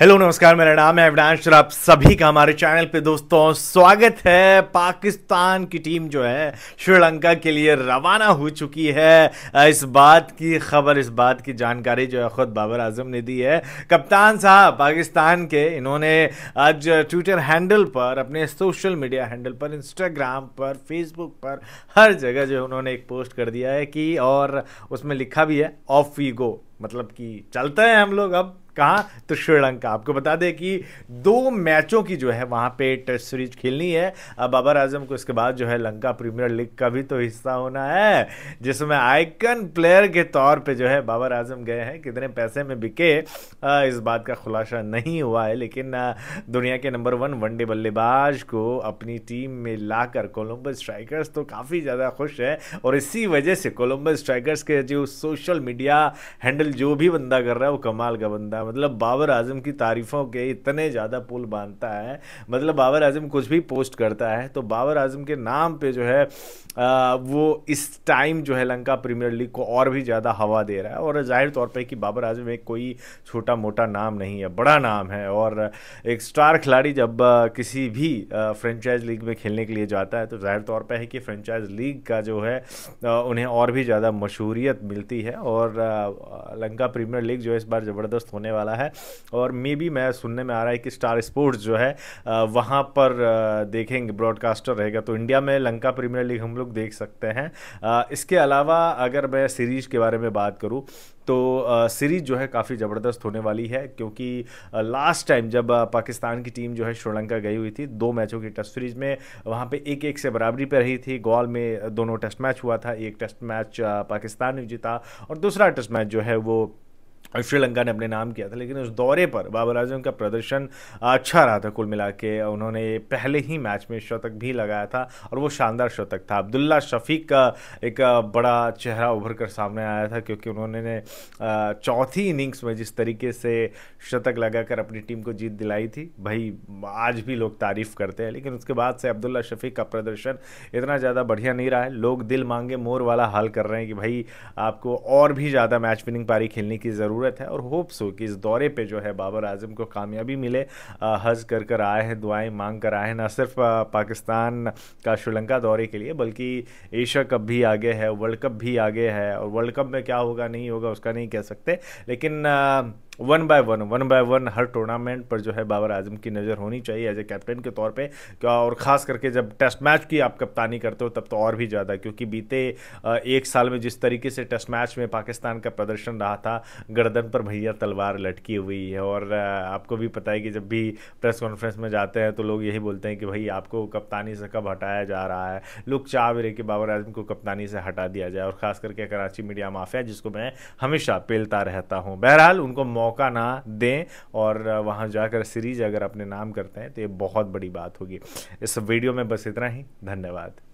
hello नमस्कार मेरा नाम है अवनाश और आप सभी का हमारे चैनल पे दोस्तों स्वागत है पाकिस्तान की टीम जो है श्रीलंका के लिए रवाना हो चुकी है इस बात की खबर इस बात की जानकारी जो है ख़ुद बाबर आजम ने दी है कप्तान साहब पाकिस्तान के इन्होंने आज ट्विटर हैंडल पर अपने सोशल मीडिया हैंडल पर इंस्टाग्राम पर फेसबुक पर हर जगह जो है उन्होंने एक पोस्ट कर दिया है कि और उसमें लिखा भी है ऑफ वी गो मतलब कि चलते हैं हम लोग अब कहाँ तो श्रीलंका आपको बता दें कि दो मैचों की जो है वहाँ पे टेस्ट सीरीज खेलनी है अब बाबर आजम को इसके बाद जो है लंका प्रीमियर लीग का भी तो हिस्सा होना है जिसमें आइकन प्लेयर के तौर पे जो है बाबर आजम गए हैं कितने पैसे में बिके इस बात का खुलासा नहीं हुआ है लेकिन दुनिया के नंबर वन वनडे बल्लेबाज को अपनी टीम में लाकर कोलंबस स्ट्राइकर्स तो काफ़ी ज़्यादा खुश है और इसी वजह से कोलंबस स्ट्राइकर्स के जो सोशल मीडिया हैंडल जो भी बंदा कर रहा है वो कमाल का बंदा मतलब बाबर आजम की तारीफ़ों के इतने ज़्यादा पुल बांधता है मतलब बाबर आजम कुछ भी पोस्ट करता है तो बाबर आजम के नाम पे जो है आ, वो इस टाइम जो है लंका प्रीमियर लीग को और भी ज़्यादा हवा दे रहा है और जाहिर तौर पर कि बाबर आजम एक कोई छोटा मोटा नाम नहीं है बड़ा नाम है और एक स्टार खिलाड़ी जब किसी भी फ्रेंचाइज लीग में खेलने के लिए जाता है तो जाहिर तौर पर है कि फ्रेंचाइज लीग का जो है उन्हें और भी ज़्यादा मशहूरियत मिलती है और लंका प्रीमियर लीग जो है इस बार ज़बरदस्त होने वाला है और मे बी मैं सुनने में आ रहा है कि स्टार स्पोर्ट्स जो है वहाँ पर देखेंगे ब्रॉडकास्टर रहेगा तो इंडिया में लंका प्रीमियर लीग हम लोग देख सकते हैं इसके अलावा अगर मैं सीरीज़ के बारे में बात करूँ तो सीरीज जो है काफ़ी ज़बरदस्त होने वाली है क्योंकि लास्ट टाइम जब पाकिस्तान की टीम जो है श्रीलंका गई हुई थी दो मैचों की टेस्ट सीरीज में वहाँ पे एक एक से बराबरी पे रही थी गोल में दोनों टेस्ट मैच हुआ था एक टेस्ट मैच पाकिस्तान ने जीता और दूसरा टेस्ट मैच जो है वो और श्रीलंका ने अपने नाम किया था लेकिन उस दौरे पर बाबर आजम का प्रदर्शन अच्छा रहा था कुल मिला के उन्होंने पहले ही मैच में शतक भी लगाया था और वो शानदार शतक था अब्दुल्ला शफीक का एक बड़ा चेहरा उभर कर सामने आया था क्योंकि उन्होंने चौथी इनिंग्स में जिस तरीके से शतक लगाकर अपनी टीम को जीत दिलाई थी भाई आज भी लोग तारीफ़ करते हैं लेकिन उसके बाद से अब्दुल्ला शफीक का प्रदर्शन इतना ज़्यादा बढ़िया नहीं रहा है लोग दिल मांगे मोर वाला हाल कर रहे हैं कि भाई आपको और भी ज़्यादा मैच विनिंग पारी खेलने की ज़रूरत ज़रूरत है और होप्स हो कि इस दौरे पे जो है बाबर आजम को कामयाबी मिले हज कर कर आए हैं दुआएं मांग कर आए हैं ना सिर्फ पाकिस्तान का श्रीलंका दौरे के लिए बल्कि एशिया कप भी आगे है वर्ल्ड कप भी आगे है और वर्ल्ड कप में क्या होगा नहीं होगा उसका नहीं कह सकते लेकिन one by one one by one हर टूर्नामेंट पर जो है बाबर आजम की नज़र होनी चाहिए एज ए कैप्टन के तौर पे क्या और ख़ास करके जब टेस्ट मैच की आप कप्तानी करते हो तब तो और भी ज़्यादा क्योंकि बीते एक साल में जिस तरीके से टेस्ट मैच में पाकिस्तान का प्रदर्शन रहा था गर्दन पर भैया तलवार लटकी हुई है और आपको भी पता है कि जब भी प्रेस कॉन्फ्रेंस में जाते हैं तो लोग यही बोलते हैं कि भाई आपको कप्तानी से कब हटाया जा रहा है लोग चाह भी रहे कि बाबर आजम को कप्तानी से हटा दिया जाए और ख़ास करके कराची मीडिया माफिया जिसको मैं हमेशा पेलता रहता हूँ बहरहाल उनको मौका मौका ना दें और वहाँ जाकर सीरीज अगर अपने नाम करते हैं तो ये बहुत बड़ी बात होगी इस वीडियो में बस इतना ही धन्यवाद